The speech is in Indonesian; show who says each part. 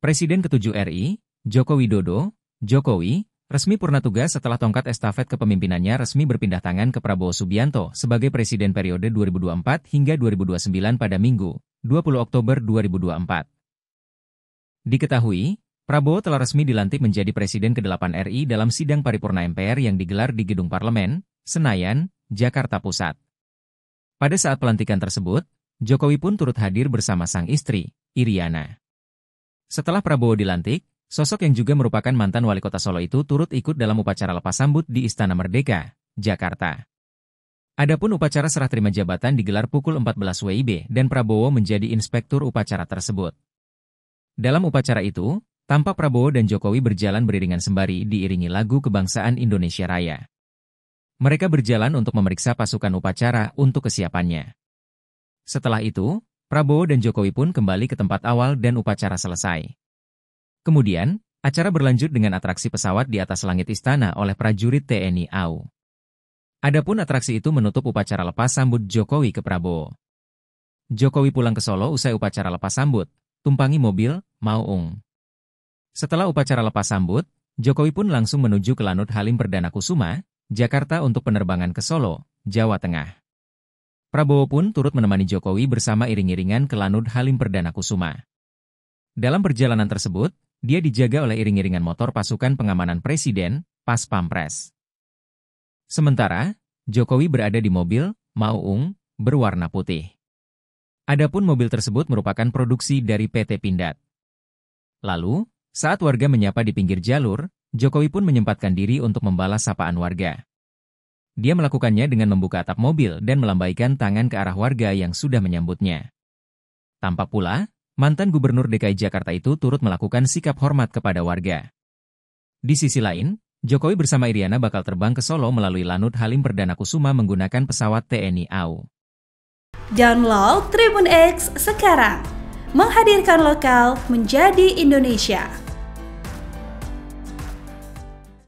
Speaker 1: Presiden Ketujuh RI, Joko Widodo, Jokowi, resmi purna tugas setelah tongkat estafet kepemimpinannya resmi berpindah tangan ke Prabowo Subianto sebagai Presiden periode 2024 hingga 2029 pada Minggu, 20 Oktober 2024. Diketahui, Prabowo telah resmi dilantik menjadi Presiden ke-8 RI dalam sidang paripurna MPR yang digelar di Gedung Parlemen, Senayan, Jakarta Pusat. Pada saat pelantikan tersebut, Jokowi pun turut hadir bersama sang istri, Iriana. Setelah Prabowo dilantik, sosok yang juga merupakan mantan wali kota Solo itu turut ikut dalam upacara lepas sambut di Istana Merdeka, Jakarta. Adapun upacara serah terima jabatan digelar pukul 14 WIB dan Prabowo menjadi inspektur upacara tersebut. Dalam upacara itu, tampak Prabowo dan Jokowi berjalan beriringan sembari diiringi lagu kebangsaan Indonesia Raya. Mereka berjalan untuk memeriksa pasukan upacara untuk kesiapannya. Setelah itu, Prabowo dan Jokowi pun kembali ke tempat awal dan upacara selesai. Kemudian, acara berlanjut dengan atraksi pesawat di atas langit istana oleh prajurit TNI AU. Adapun atraksi itu menutup upacara lepas sambut Jokowi ke Prabowo. Jokowi pulang ke Solo usai upacara lepas sambut, tumpangi mobil, Ung. Setelah upacara lepas sambut, Jokowi pun langsung menuju ke Lanut Halim Perdana Kusuma, Jakarta untuk penerbangan ke Solo, Jawa Tengah. Prabowo pun turut menemani Jokowi bersama iring-iringan ke Lanud Halim Perdana Kusuma. Dalam perjalanan tersebut, dia dijaga oleh iring-iringan motor pasukan pengamanan Presiden, Pas Pampres. Sementara, Jokowi berada di mobil, Mauung, berwarna putih. Adapun mobil tersebut merupakan produksi dari PT Pindad. Lalu, saat warga menyapa di pinggir jalur, Jokowi pun menyempatkan diri untuk membalas sapaan warga. Dia melakukannya dengan membuka atap mobil dan melambaikan tangan ke arah warga yang sudah menyambutnya. Tampak pula, mantan gubernur DKI Jakarta itu turut melakukan sikap hormat kepada warga. Di sisi lain, Jokowi bersama Iriana bakal terbang ke Solo melalui Lanut Halim Perdana Kusuma menggunakan pesawat TNI AU. Download Tribun X sekarang, menghadirkan lokal menjadi Indonesia.